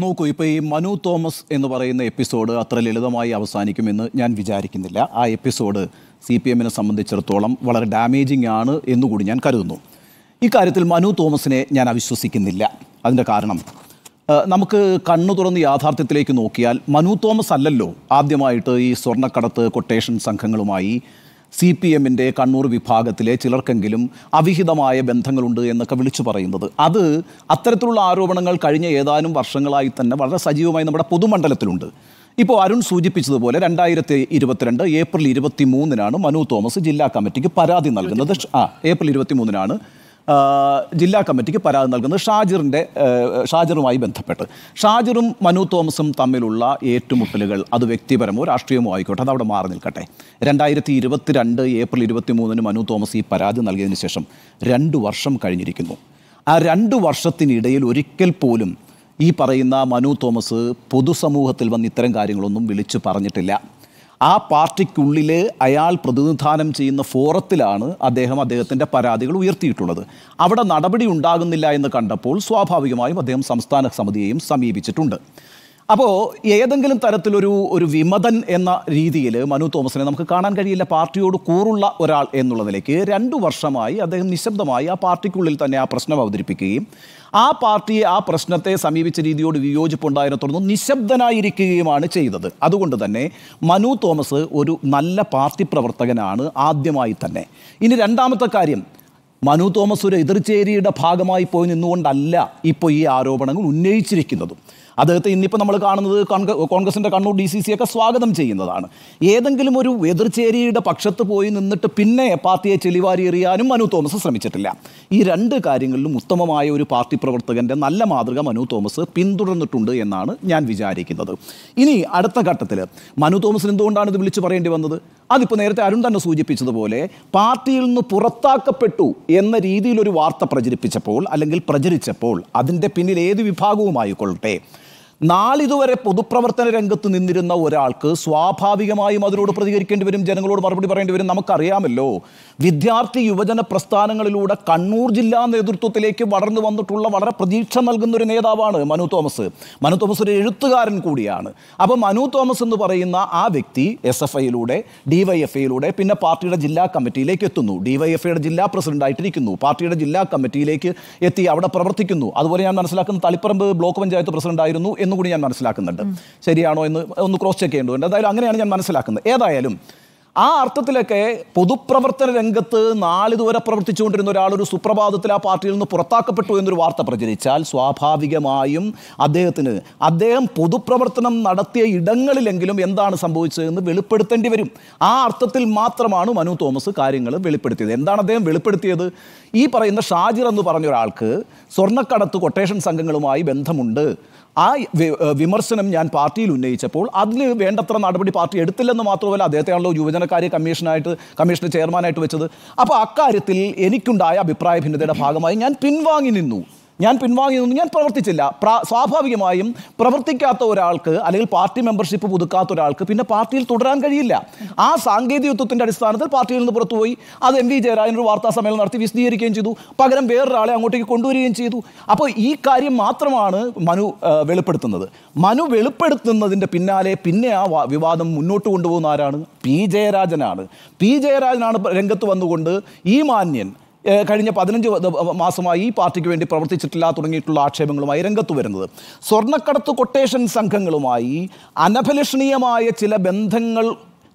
നോക്കൂ ഇപ്പോൾ ഈ മനു തോമസ് എന്ന് പറയുന്ന എപ്പിസോഡ് അത്ര ലളിതമായി അവസാനിക്കുമെന്ന് ഞാൻ വിചാരിക്കുന്നില്ല ആ എപ്പിസോഡ് സി പി എമ്മിനെ സംബന്ധിച്ചിടത്തോളം വളരെ ഡാമേജിംഗ് ആണ് എന്നുകൂടി ഞാൻ കരുതുന്നു ഇക്കാര്യത്തിൽ മനു തോമസിനെ ഞാൻ അവിശ്വസിക്കുന്നില്ല അതിൻ്റെ കാരണം നമുക്ക് കണ്ണു തുറന്ന് യാഥാർത്ഥ്യത്തിലേക്ക് നോക്കിയാൽ മനു തോമസ് അല്ലല്ലോ ആദ്യമായിട്ട് ഈ സ്വർണ്ണക്കടത്ത് കൊട്ടേഷൻ സംഘങ്ങളുമായി സി പി എമ്മിൻ്റെ കണ്ണൂർ വിഭാഗത്തിലെ ചിലർക്കെങ്കിലും അവിഹിതമായ ബന്ധങ്ങളുണ്ട് എന്നൊക്കെ വിളിച്ചു പറയുന്നത് അത് അത്തരത്തിലുള്ള ആരോപണങ്ങൾ കഴിഞ്ഞ ഏതാനും വർഷങ്ങളായി തന്നെ വളരെ സജീവമായി നമ്മുടെ പൊതുമണ്ഡലത്തിലുണ്ട് ഇപ്പോൾ അരുൺ സൂചിപ്പിച്ചതുപോലെ രണ്ടായിരത്തി ഇരുപത്തിരണ്ട് ഏപ്രിൽ ഇരുപത്തി മൂന്നിനാണ് മനു തോമസ് ജില്ലാ കമ്മിറ്റിക്ക് പരാതി നൽകുന്നത് ആ ഏപ്രിൽ ഇരുപത്തി മൂന്നിനാണ് ജില്ലാ കമ്മിറ്റിക്ക് പരാതി നൽകുന്നത് ഷാജിറിൻ്റെ ഷാജിറുമായി ബന്ധപ്പെട്ട് ഷാജിറും മനു തോമസും തമ്മിലുള്ള ഏറ്റുമുട്ടലുകൾ അത് വ്യക്തിപരമോ രാഷ്ട്രീയമോ ആയിക്കോട്ടെ അതവിടെ മാറി നിൽക്കട്ടെ രണ്ടായിരത്തി രണ്ട് ഏപ്രിൽ മൂന്നിന് മനു തോമസ് ഈ പരാതി നൽകിയതിന് ശേഷം രണ്ട് വർഷം കഴിഞ്ഞിരിക്കുന്നു ആ രണ്ട് വർഷത്തിനിടയിൽ ഒരിക്കൽ പോലും ഈ പറയുന്ന മനു തോമസ് പൊതുസമൂഹത്തിൽ വന്ന് ഇത്തരം കാര്യങ്ങളൊന്നും വിളിച്ചു പറഞ്ഞിട്ടില്ല ആ പാർട്ടിക്കുള്ളിൽ അയാൾ പ്രതിനിധാനം ചെയ്യുന്ന ഫോറത്തിലാണ് അദ്ദേഹം അദ്ദേഹത്തിൻ്റെ പരാതികൾ ഉയർത്തിയിട്ടുള്ളത് അവിടെ നടപടി ഉണ്ടാകുന്നില്ല എന്ന് കണ്ടപ്പോൾ സ്വാഭാവികമായും അദ്ദേഹം സംസ്ഥാന സമിതിയെയും സമീപിച്ചിട്ടുണ്ട് അപ്പോൾ ഏതെങ്കിലും തരത്തിലൊരു ഒരു വിമതൻ എന്ന രീതിയിൽ മനു തോമസിനെ നമുക്ക് കാണാൻ കഴിയില്ല പാർട്ടിയോട് കൂറുള്ള ഒരാൾ എന്നുള്ള നിലയ്ക്ക് രണ്ടു വർഷമായി അദ്ദേഹം നിശബ്ദമായി ആ പാർട്ടിക്കുള്ളിൽ തന്നെ ആ പ്രശ്നം അവതരിപ്പിക്കുകയും ആ പാർട്ടിയെ ആ പ്രശ്നത്തെ സമീപിച്ച രീതിയോട് വിയോജിപ്പുണ്ടായതിനെ തുടർന്ന് നിശബ്ദനായിരിക്കുകയുമാണ് ചെയ്തത് അതുകൊണ്ട് തന്നെ മനു തോമസ് ഒരു നല്ല പാർട്ടി പ്രവർത്തകനാണ് ആദ്യമായി തന്നെ ഇനി രണ്ടാമത്തെ കാര്യം മനു തോമസ് ഒരു എതിർചേരിയുടെ ഭാഗമായി പോയി നിന്നുകൊണ്ടല്ല ഇപ്പോൾ ഈ ആരോപണങ്ങൾ ഉന്നയിച്ചിരിക്കുന്നതും അദ്ദേഹത്തെ ഇന്നിപ്പോൾ നമ്മൾ കാണുന്നത് കോൺഗ്രസിൻ്റെ കണ്ണൂർ ഡി സി സി ഒക്കെ സ്വാഗതം ചെയ്യുന്നതാണ് ഏതെങ്കിലും ഒരു എതിർചേരിയുടെ പക്ഷത്ത് പോയി നിന്നിട്ട് പിന്നെ പാർട്ടിയെ ചെലിവാരി എറിയാനും മനു തോമസ് ശ്രമിച്ചിട്ടില്ല ഈ രണ്ട് കാര്യങ്ങളിലും ഉത്തമമായ ഒരു പാർട്ടി പ്രവർത്തകൻ്റെ നല്ല മാതൃക മനു തോമസ് പിന്തുടർന്നിട്ടുണ്ട് എന്നാണ് ഞാൻ വിചാരിക്കുന്നത് ഇനി അടുത്ത ഘട്ടത്തിൽ മനു തോമസിന് എന്തുകൊണ്ടാണ് ഇത് വിളിച്ചു പറയേണ്ടി വന്നത് അതിപ്പോൾ നേരത്തെ അരുൺ തന്നെ സൂചിപ്പിച്ചതുപോലെ പാർട്ടിയിൽ നിന്ന് പുറത്താക്കപ്പെട്ടു എന്ന രീതിയിലൊരു വാർത്ത പ്രചരിപ്പിച്ചപ്പോൾ അല്ലെങ്കിൽ പ്രചരിച്ചപ്പോൾ അതിൻ്റെ പിന്നിൽ ഏത് വിഭാഗവുമായിക്കൊള്ളട്ടെ നാളിതുവരെ പൊതുപ്രവർത്തന രംഗത്ത് നിന്നിരുന്ന ഒരാൾക്ക് സ്വാഭാവികമായും അതിനോട് പ്രതികരിക്കേണ്ടി വരും ജനങ്ങളോട് മറുപടി പറയേണ്ടി വരും നമുക്കറിയാമല്ലോ വിദ്യാർത്ഥി യുവജന പ്രസ്ഥാനങ്ങളിലൂടെ കണ്ണൂർ ജില്ലാ നേതൃത്വത്തിലേക്ക് വളർന്നു വന്നിട്ടുള്ള വളരെ പ്രതീക്ഷ നൽകുന്ന ഒരു നേതാവാണ് മനു തോമസ് മനു തോമസ് ഒരു എഴുത്തുകാരൻ കൂടിയാണ് അപ്പോൾ മനു തോമസ് എന്ന് പറയുന്ന ആ വ്യക്തി എസ് എഫ് ഐയിലൂടെ ഐയിലൂടെ പിന്നെ പാർട്ടിയുടെ ജില്ലാ കമ്മിറ്റിയിലേക്ക് എത്തുന്നു ഡിവൈഎഫ്ഐയുടെ ജില്ലാ പ്രസിഡന്റായിട്ടിരിക്കുന്നു പാർട്ടിയുടെ ജില്ലാ കമ്മിറ്റിയിലേക്ക് എത്തി അവിടെ പ്രവർത്തിക്കുന്നു അതുപോലെ ഞാൻ മനസ്സിലാക്കുന്ന തളിപ്പറമ്പ് ബ്ലോക്ക് പഞ്ചായത്ത് പ്രസിഡന്റായിരുന്നു എന്ന് എന്നുകൂടി ഞാൻ മനസ്സിലാക്കുന്നുണ്ട് ശരിയാണോ എന്ന് ഒന്ന് ക്രോസ് ചെക്ക് ചെയ്യേണ്ടതുണ്ട് എന്തായാലും അങ്ങനെയാണ് ഞാൻ മനസ്സിലാക്കുന്നത് ഏതായാലും ആ അർത്ഥത്തിലൊക്കെ പൊതുപ്രവർത്തന രംഗത്ത് നാളിതുവരെ പ്രവർത്തിച്ചുകൊണ്ടിരുന്ന ഒരാൾ ഒരു സുപ്രഭാതത്തിൽ ആ പാർട്ടിയിൽ നിന്ന് പുറത്താക്കപ്പെട്ടു എന്നൊരു വാർത്ത പ്രചരിച്ചാൽ സ്വാഭാവികമായും അദ്ദേഹത്തിന് അദ്ദേഹം പൊതുപ്രവർത്തനം നടത്തിയ ഇടങ്ങളിലെങ്കിലും എന്താണ് സംഭവിച്ചതെന്ന് വെളിപ്പെടുത്തേണ്ടി വരും ആ അർത്ഥത്തിൽ മാത്രമാണ് മനു തോമസ് കാര്യങ്ങൾ വെളിപ്പെടുത്തിയത് എന്താണ് അദ്ദേഹം വെളിപ്പെടുത്തിയത് ഈ പറയുന്ന ഷാജിർ എന്ന് പറഞ്ഞ ഒരാൾക്ക് സ്വർണ്ണക്കടത്ത് കൊട്ടേഷൻ സംഘങ്ങളുമായി ബന്ധമുണ്ട് ആ വിമർശനം ഞാൻ പാർട്ടിയിൽ ഉന്നയിച്ചപ്പോൾ അതിൽ വേണ്ടത്ര നടപടി പാർട്ടി എടുത്തില്ലെന്ന് മാത്രമല്ല അദ്ദേഹത്തെയാണല്ലോ യുവജനകാര്യ കമ്മീഷനായിട്ട് കമ്മീഷന് ചെയർമാനായിട്ട് വെച്ചത് അപ്പോൾ അക്കാര്യത്തിൽ എനിക്കുണ്ടായ അഭിപ്രായ ഭിന്നതയുടെ ഭാഗമായി ഞാൻ പിൻവാങ്ങി നിന്നു ഞാൻ പിൻവാങ്ങി ഞാൻ പ്രവർത്തിച്ചില്ല സ്വാഭാവികമായും പ്രവർത്തിക്കാത്ത ഒരാൾക്ക് അല്ലെങ്കിൽ പാർട്ടി മെമ്പർഷിപ്പ് പുതുക്കാത്ത ഒരാൾക്ക് പിന്നെ പാർട്ടിയിൽ തുടരാൻ കഴിയില്ല ആ സാങ്കേതികത്വത്തിൻ്റെ അടിസ്ഥാനത്തിൽ പാർട്ടിയിൽ നിന്ന് പുറത്തുപോയി അത് എം വി ജയരാജൻ ഒരു വാർത്താ സമ്മേളനം നടത്തി വിശദീകരിക്കുകയും ചെയ്തു പകരം വേറൊരാളെ അങ്ങോട്ടേക്ക് കൊണ്ടുവരികയും ചെയ്തു അപ്പോൾ ഈ കാര്യം മാത്രമാണ് മനു വെളിപ്പെടുത്തുന്നത് മനു വെളിപ്പെടുത്തുന്നതിൻ്റെ പിന്നാലെ പിന്നെ ആ വിവാദം മുന്നോട്ട് കൊണ്ടുപോകുന്ന ആരാണ് പി ജയരാജനാണ് പി ജയരാജനാണ് രംഗത്ത് വന്നുകൊണ്ട് ഈ മാന്യൻ കഴിഞ്ഞ പതിനഞ്ച് മാസമായി ഈ പാർട്ടിക്ക് വേണ്ടി പ്രവർത്തിച്ചിട്ടില്ല തുടങ്ങിയിട്ടുള്ള ആക്ഷേപങ്ങളുമായി രംഗത്ത് വരുന്നത് സ്വർണ്ണക്കടത്ത് കൊട്ടേഷൻ സംഘങ്ങളുമായി അനഭലഷണീയമായ ചില ബന്ധങ്ങൾ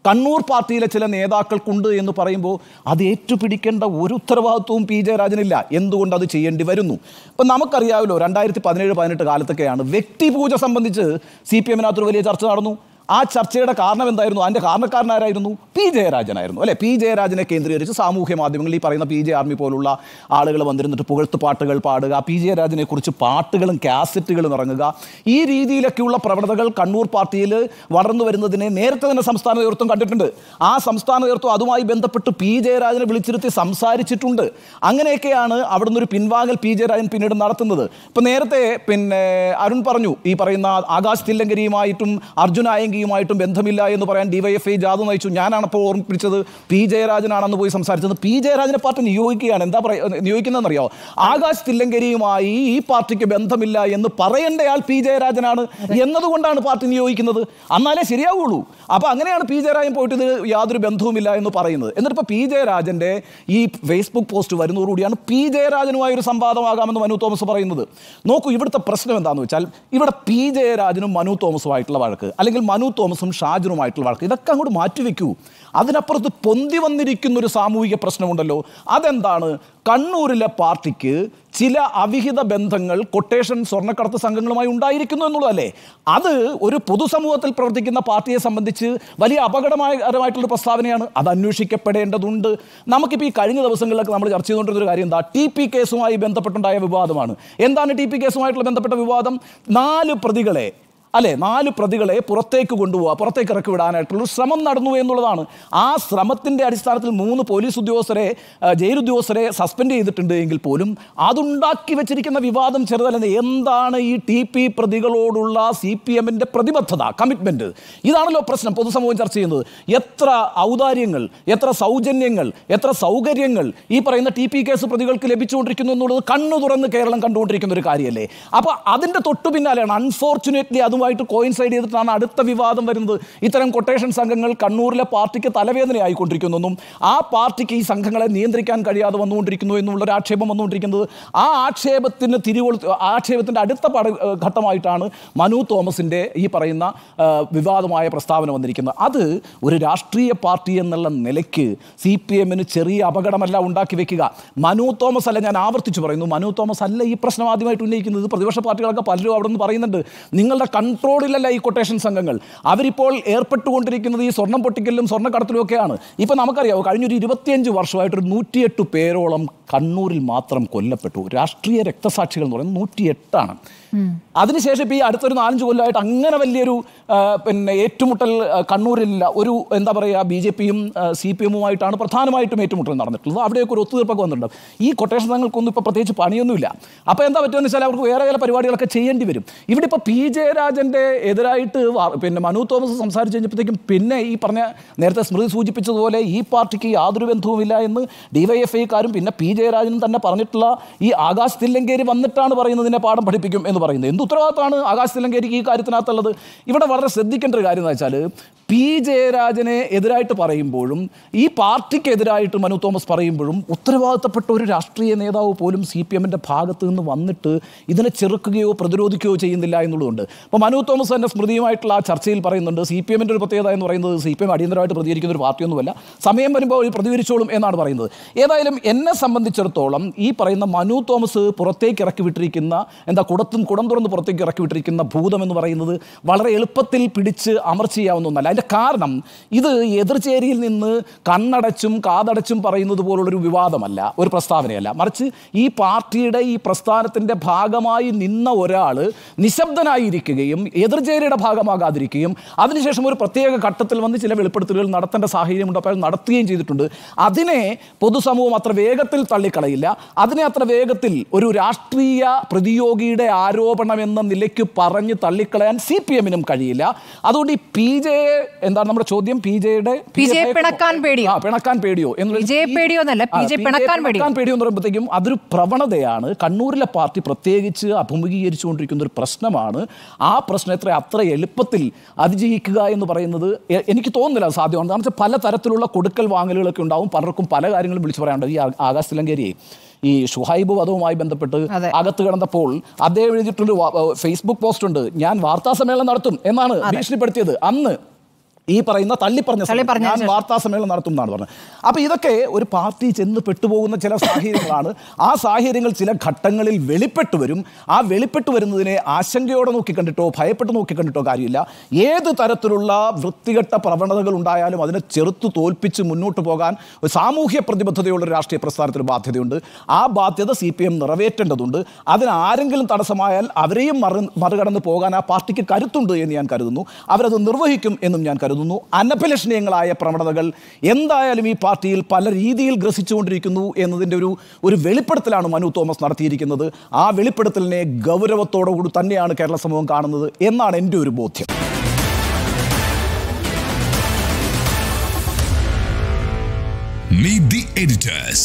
കണ്ണൂർ പാർട്ടിയിലെ ചില നേതാക്കൾക്കുണ്ട് എന്ന് പറയുമ്പോൾ അത് ഏറ്റുപിടിക്കേണ്ട ഒരു ഉത്തരവാദിത്വവും പി ജയരാജനില്ല രാജനില്ല എന്തുകൊണ്ട് അത് ചെയ്യേണ്ടി വരുന്നു ഇപ്പം നമുക്കറിയാമല്ലോ രണ്ടായിരത്തി പതിനേഴ് പതിനെട്ട് കാലത്തൊക്കെയാണ് വ്യക്തിപൂജ സംബന്ധിച്ച് സി പി എമ്മിനകത്തൊരു വലിയ ചർച്ച നടന്നു ആ ചർച്ചയുടെ കാരണം എന്തായിരുന്നു അതിൻ്റെ കാരണക്കാരനായിരുന്നു പി ജയരാജനായിരുന്നു അല്ലേ പി ജയരാജനെ കേന്ദ്രീകരിച്ച് സാമൂഹ്യ മാധ്യമങ്ങളിൽ ഈ പറയുന്ന പി ജെ ആർമി പോലുള്ള ആളുകൾ വന്നിരുന്നിട്ട് പുകഴ്ത്ത് പാട്ടുകൾ പാടുക പി ജയരാജനെക്കുറിച്ച് പാട്ടുകളും കാസറ്റുകളും ഇറങ്ങുക ഈ രീതിയിലൊക്കെയുള്ള പ്രവണതകൾ കണ്ണൂർ പാർട്ടിയിൽ വളർന്നു വരുന്നതിനെ നേരത്തെ തന്നെ സംസ്ഥാന നേതൃത്വം കണ്ടിട്ടുണ്ട് ആ സംസ്ഥാന നേതൃത്വം അതുമായി ബന്ധപ്പെട്ട് പി ജയരാജനെ വിളിച്ചിരുത്തി സംസാരിച്ചിട്ടുണ്ട് അങ്ങനെയൊക്കെയാണ് അവിടെ ഒരു പിൻവാങ്ങൽ പി ജയരാജൻ പിന്നീട് നടത്തുന്നത് ഇപ്പം നേരത്തെ പിന്നെ അരുൺ പറഞ്ഞു ഈ പറയുന്ന ആകാശ് തില്ലങ്കരിയുമായിട്ടും അർജുനായെങ്കിൽ രാജകീയമായിട്ടും ബന്ധമില്ല എന്ന് പറയാൻ ഡിവൈഎഫ്ഐ ജാഥ നയിച്ചു ഞാനാണിപ്പോൾ അപ്പോൾ ഓർമ്മിപ്പിച്ചത് പി ജയരാജനാണെന്ന് പോയി സംസാരിച്ചത് പി ജയരാജനെ പാർട്ടി നിയോഗിക്കുകയാണ് എന്താ പറയുക നിയോഗിക്കുന്നതെന്നറിയോ ആകാശ് തില്ലങ്കരിയുമായി ഈ പാർട്ടിക്ക് ബന്ധമില്ല എന്ന് പറയേണ്ടയാൾ പി ജയരാജനാണ് എന്നതുകൊണ്ടാണ് പാർട്ടി നിയോഗിക്കുന്നത് എന്നാലേ ശരിയാവുള്ളൂ അപ്പോൾ അങ്ങനെയാണ് പി ജയരാജൻ പോയിട്ട് ഇത് യാതൊരു ബന്ധവുമില്ല എന്ന് പറയുന്നത് എന്നിട്ട് ഇപ്പോൾ പി ജയരാജൻ്റെ ഈ ഫേസ്ബുക്ക് പോസ്റ്റ് വരുന്നതോടുകൂടിയാണ് പി ജയരാജനുമായി ഒരു സംവാദമാകാമെന്ന് മനു തോമസ് പറയുന്നത് നോക്കൂ ഇവിടുത്തെ പ്രശ്നം എന്താണെന്ന് വെച്ചാൽ ഇവിടെ പി ജയരാജനും മനു തോമസുമായിട്ടുള്ള വഴക്ക് അല്ലെങ്കിൽ മനു ഷാജു തോമസും ഷാജറുമായിട്ടുള്ള വഴക്ക് ഇതൊക്കെ അങ്ങോട്ട് മാറ്റിവെക്കൂ അതിനപ്പുറത്ത് പൊന്തി വന്നിരിക്കുന്ന ഒരു സാമൂഹിക പ്രശ്നമുണ്ടല്ലോ അതെന്താണ് കണ്ണൂരിലെ പാർട്ടിക്ക് ചില അവിഹിത ബന്ധങ്ങൾ കൊട്ടേഷൻ സ്വർണ്ണക്കടത്ത് സംഘങ്ങളുമായി ഉണ്ടായിരിക്കുന്നു എന്നുള്ളതല്ലേ അത് ഒരു പൊതുസമൂഹത്തിൽ പ്രവർത്തിക്കുന്ന പാർട്ടിയെ സംബന്ധിച്ച് വലിയ അപകടമായകരമായിട്ടുള്ള പ്രസ്താവനയാണ് അത് അന്വേഷിക്കപ്പെടേണ്ടതുണ്ട് നമുക്കിപ്പോൾ ഈ കഴിഞ്ഞ ദിവസങ്ങളിലൊക്കെ നമ്മൾ ചർച്ച ചെയ്തുകൊണ്ടിരുന്ന ഒരു കാര്യം എന്താ ടി പി കേസുമായി ബന്ധപ്പെട്ടുണ്ടായ വിവാദമാണ് എന്താണ് ടി പി കേസുമായിട്ടുള്ള ബന്ധപ്പെട്ട വിവാദം നാല് പ്രതികളെ അല്ലെ നാല് പ്രതികളെ പുറത്തേക്ക് കൊണ്ടുപോകുക പുറത്തേക്ക് ഇറക്കി വിടാനായിട്ടുള്ളൊരു ശ്രമം നടന്നു എന്നുള്ളതാണ് ആ ശ്രമത്തിൻ്റെ അടിസ്ഥാനത്തിൽ മൂന്ന് പോലീസ് ഉദ്യോഗസ്ഥരെ ജയിലുദ്യോഗസ്ഥരെ സസ്പെൻഡ് ചെയ്തിട്ടുണ്ട് എങ്കിൽ പോലും അതുണ്ടാക്കി വെച്ചിരിക്കുന്ന വിവാദം ചെറുതല്ല എന്താണ് ഈ ടി പി പ്രതികളോടുള്ള സി പി എമ്മിൻ്റെ പ്രതിബദ്ധത കമ്മിറ്റ്മെൻറ്റ് ഇതാണല്ലോ പ്രശ്നം പൊതുസമൂഹം ചർച്ച ചെയ്യുന്നത് എത്ര ഔദാര്യങ്ങൾ എത്ര സൗജന്യങ്ങൾ എത്ര സൗകര്യങ്ങൾ ഈ പറയുന്ന ടി പി കേസ് പ്രതികൾക്ക് ലഭിച്ചുകൊണ്ടിരിക്കുന്നു എന്നുള്ളത് കണ്ണു തുറന്ന് കേരളം കണ്ടുകൊണ്ടിരിക്കുന്ന ഒരു കാര്യമല്ലേ അപ്പോൾ അതിൻ്റെ തൊട്ടു പിന്നാലെയാണ് അൺഫോർച്ചുനേറ്റ്ലി അതുമായി ഇതുമായിട്ട് കോയിൻസൈഡ് ചെയ്തിട്ടാണ് അടുത്ത വിവാദം വരുന്നത് ഇത്തരം കൊട്ടേഷൻ സംഘങ്ങൾ കണ്ണൂരിലെ പാർട്ടിക്ക് തലവേദനയായിക്കൊണ്ടിരിക്കുന്നെന്നും ആ പാർട്ടിക്ക് ഈ സംഘങ്ങളെ നിയന്ത്രിക്കാൻ കഴിയാതെ വന്നുകൊണ്ടിരിക്കുന്നു എന്നുള്ളൊരു ആക്ഷേപം വന്നുകൊണ്ടിരിക്കുന്നത് ആ ആക്ഷേപത്തിന് തിരികൊളു ആക്ഷേപത്തിൻ്റെ അടുത്ത പട ഘട്ടമായിട്ടാണ് മനു തോമസിൻ്റെ ഈ പറയുന്ന വിവാദമായ പ്രസ്താവന വന്നിരിക്കുന്നത് അത് ഒരു രാഷ്ട്രീയ പാർട്ടി എന്നുള്ള നിലയ്ക്ക് സി പി എമ്മിന് ചെറിയ അപകടമല്ല ഉണ്ടാക്കി വെക്കുക മനു തോമസ് അല്ല ഞാൻ ആവർത്തിച്ച് പറയുന്നു മനു തോമസ് അല്ല ഈ പ്രശ്നം ആദ്യമായിട്ട് ഉന്നയിക്കുന്നത് പ്രതിപക്ഷ പാർട്ടികളൊക്കെ പലരും അവിടെ നിന്ന് പറയുന്നുണ്ട് നിങ്ങളുടെ കൺ കൺട്രോളിലല്ല ഈ കൊട്ടേഷൻ സംഘങ്ങൾ അവരിപ്പോൾ ഏർപ്പെട്ടുകൊണ്ടിരിക്കുന്നത് ഈ സ്വർണ്ണം പൊട്ടിക്കലിലും സ്വർണ്ണക്കടത്തിലും ഒക്കെയാണ് ഇപ്പോൾ നമുക്കറിയാം കഴിഞ്ഞൊരു ഇരുപത്തിയഞ്ച് വർഷമായിട്ടൊരു നൂറ്റിയെട്ട് പേരോളം കണ്ണൂരിൽ മാത്രം കൊല്ലപ്പെട്ടു രാഷ്ട്രീയ രക്തസാക്ഷികൾ എന്ന് പറയുന്നത് നൂറ്റിയെട്ടാണ് അതിനുശേഷം ഇപ്പോൾ ഈ അടുത്തൊരു നാലഞ്ച് കൊല്ലമായിട്ട് അങ്ങനെ വലിയൊരു പിന്നെ ഏറ്റുമുട്ടൽ കണ്ണൂരിലില്ല ഒരു എന്താ പറയുക ബി ജെ പിയും സി പി എമ്മുമായിട്ടാണ് പ്രധാനമായിട്ടും ഏറ്റുമുട്ടൽ നടന്നിട്ടുള്ളത് അവിടെയൊക്കെ ഒരു ഒത്തുതീർപ്പൊക്കെ വന്നിട്ടുണ്ട് ഈ കൊട്ടേഷൻ തങ്ങൾക്കൊന്നും ഇപ്പോൾ പ്രത്യേകിച്ച് പണിയൊന്നുമില്ല അപ്പോൾ എന്താ പറ്റുമെന്ന് വെച്ചാൽ അവർക്ക് വേറെ ചില പരിപാടികളൊക്കെ ചെയ്യേണ്ടി വരും ഇവിടെ ഇപ്പോൾ പി ജയരാജൻ്റെ എതിരായിട്ട് പിന്നെ മനു തോമസ് സംസാരിച്ച് കഴിഞ്ഞപ്പോഴത്തേക്കും പിന്നെ ഈ പറഞ്ഞ നേരത്തെ സ്മൃതി സൂചിപ്പിച്ചതുപോലെ ഈ പാർട്ടിക്ക് യാതൊരു ബന്ധവുമില്ല എന്ന് ഡിവൈഎഫ്ഐക്കാരും പിന്നെ പി ജയരാജനും തന്നെ പറഞ്ഞിട്ടുള്ള ഈ ആകാശ് തില്ലങ്കേരി വന്നിട്ടാണ് പറയുന്നതിനെ പാഠം പഠിപ്പിക്കും എന്ന് പറയുന്നത് എന്ത് ഉത്തരവാദിത്തമാണ് ആകാശ് നിലങ്കേരിക്ക് ഈ കാര്യത്തിനകത്തുള്ളത് ഇവിടെ വളരെ ശ്രദ്ധിക്കേണ്ട ഒരു കാര്യം എന്ന് വെച്ചാൽ പി ജയരാജനെ എതിരായിട്ട് പറയുമ്പോഴും ഈ പാർട്ടിക്കെതിരായിട്ട് മനു തോമസ് പറയുമ്പോഴും ഉത്തരവാദിത്തപ്പെട്ട ഒരു രാഷ്ട്രീയ നേതാവ് പോലും സി പി എമ്മിൻ്റെ ഭാഗത്ത് നിന്ന് വന്നിട്ട് ഇതിനെ ചെറുക്കുകയോ പ്രതിരോധിക്കുകയോ ചെയ്യുന്നില്ല എന്നുള്ളതുണ്ട് അപ്പോൾ മനു തോമസ് തന്നെ സ്മൃതിയുമായിട്ടുള്ള ആ ചർച്ചയിൽ പറയുന്നുണ്ട് സി പി എമ്മിൻ്റെ ഒരു പ്രത്യേകത എന്ന് പറയുന്നത് സി പി എം അടിയന്തരമായിട്ട് പ്രതികരിക്കുന്ന ഒരു പാർട്ടിയൊന്നുമല്ല സമയം വരുമ്പോൾ അവർ പ്രതികരിച്ചോളും എന്നാണ് പറയുന്നത് ഏതായാലും എന്നെ സംബന്ധിച്ചിടത്തോളം ഈ പറയുന്ന മനു തോമസ് പുറത്തേക്ക് ഇറക്കി വിട്ടിരിക്കുന്ന എന്താ കുടത്തും കുടം തുറന്ന് പുറത്തേക്ക് ഇറക്കി വിട്ടിരിക്കുന്ന ഭൂതം എന്ന് പറയുന്നത് വളരെ എളുപ്പത്തിൽ പിടിച്ച് അമർച്ച ചെയ്യാവുന്ന ഒന്നല്ല അതിൻ്റെ കാരണം ഇത് എതിർചേരിയിൽ നിന്ന് കണ്ണടച്ചും കാതടച്ചും പറയുന്നത് പോലുള്ളൊരു വിവാദമല്ല ഒരു പ്രസ്താവനയല്ല മറിച്ച് ഈ പാർട്ടിയുടെ ഈ പ്രസ്ഥാനത്തിൻ്റെ ഭാഗമായി നിന്ന ഒരാൾ നിശബ്ദനായിരിക്കുകയും എതിർചേരിയുടെ ഭാഗമാകാതിരിക്കുകയും അതിനുശേഷം ഒരു പ്രത്യേക ഘട്ടത്തിൽ വന്ന് ചില വെളിപ്പെടുത്തലുകൾ നടത്തേണ്ട സാഹചര്യമുണ്ട് അപ്പോൾ നടത്തുകയും ചെയ്തിട്ടുണ്ട് അതിനെ പൊതുസമൂഹം അത്ര വേഗത്തിൽ തള്ളിക്കളയില്ല അതിനെ അത്ര വേഗത്തിൽ ഒരു രാഷ്ട്രീയ പ്രതിയോഗിയുടെ ആരോ ആരോപണം എന്ന നിലയ്ക്ക് പറഞ്ഞ് തള്ളിക്കളയാൻ സി പി എമ്മിനും കഴിയില്ല അതുകൊണ്ട് ഈ പി ജെ എന്താണ് നമ്മുടെ ചോദ്യം പി ജെയുടെ പിണക്കാൻ പേടിയോ പിണക്കാൻ പേടിയോ പിണക്കാൻ പേടിയോ എന്ന് പറയുമ്പോഴത്തേക്കും അതൊരു പ്രവണതയാണ് കണ്ണൂരിലെ പാർട്ടി പ്രത്യേകിച്ച് അഭിമുഖീകരിച്ചുകൊണ്ടിരിക്കുന്ന ഒരു പ്രശ്നമാണ് ആ പ്രശ്നം എത്ര അത്ര എളുപ്പത്തിൽ അതിജീവിക്കുക എന്ന് പറയുന്നത് എനിക്ക് തോന്നുന്നില്ല സാധ്യമാണ് കാരണം വെച്ചാൽ പല തരത്തിലുള്ള കൊടുക്കൽ വാങ്ങലുകളൊക്കെ ഉണ്ടാവും പലർക്കും പല കാര്യങ്ങളും വിളിച്ചു പറയാനുണ്ട് ഈ ആകാശ് തിലങ്കേരിയെ ഈ ഷുഹൈബ് വധവുമായി ബന്ധപ്പെട്ട് അകത്ത് കിടന്നപ്പോൾ അദ്ദേഹം എഴുതിയിട്ടുണ്ട് ഫേസ്ബുക്ക് പോസ്റ്റ് ഉണ്ട് ഞാൻ വാർത്താ സമ്മേളനം നടത്തും എന്നാണ് ഭീഷണിപ്പെടുത്തിയത് അന്ന് ഈ പറയുന്ന തള്ളിപ്പറഞ്ഞ ഞാൻ വാർത്താ സമ്മേളനം നടത്തുന്നതാണ് പറഞ്ഞത് അപ്പോൾ ഇതൊക്കെ ഒരു പാർട്ടി ചെന്ന് പെട്ടുപോകുന്ന ചില സാഹചര്യങ്ങളാണ് ആ സാഹചര്യങ്ങൾ ചില ഘട്ടങ്ങളിൽ വെളിപ്പെട്ടു വരും ആ വെളിപ്പെട്ടു വരുന്നതിനെ ആശങ്കയോടെ നോക്കിക്കണ്ടിട്ടോ ഭയപ്പെട്ട് നോക്കിക്കണ്ടിട്ടോ കാര്യമില്ല ഏത് തരത്തിലുള്ള വൃത്തികെട്ട പ്രവണതകൾ ഉണ്ടായാലും അതിനെ ചെറുത്ത് തോൽപ്പിച്ച് മുന്നോട്ട് പോകാൻ ഒരു സാമൂഹ്യ പ്രതിബദ്ധതയുള്ള ഒരു രാഷ്ട്രീയ പ്രസ്ഥാനത്തിന് ബാധ്യതയുണ്ട് ആ ബാധ്യത സി പി എം നിറവേറ്റേണ്ടതുണ്ട് അതിനാരെങ്കിലും ആരെങ്കിലും തടസ്സമായാൽ അവരെയും മറി മറികടന്ന് പോകാൻ ആ പാർട്ടിക്ക് കരുത്തുണ്ട് എന്ന് ഞാൻ കരുതുന്നു അവരത് നിർവഹിക്കും എന്നും ഞാൻ കരുതുന്നു കരുതുന്നു അനഭിലഷണീയങ്ങളായ പ്രവണതകൾ എന്തായാലും ഈ പാർട്ടിയിൽ പല രീതിയിൽ ഗ്രസിച്ചുകൊണ്ടിരിക്കുന്നു എന്നതിൻ്റെ ഒരു ഒരു വെളിപ്പെടുത്തലാണ് മനു തോമസ് നടത്തിയിരിക്കുന്നത് ആ വെളിപ്പെടുത്തലിനെ ഗൗരവത്തോടുകൂടി തന്നെയാണ് കേരള സമൂഹം കാണുന്നത് എന്നാണ് എൻ്റെ ഒരു ബോധ്യം Meet the editors.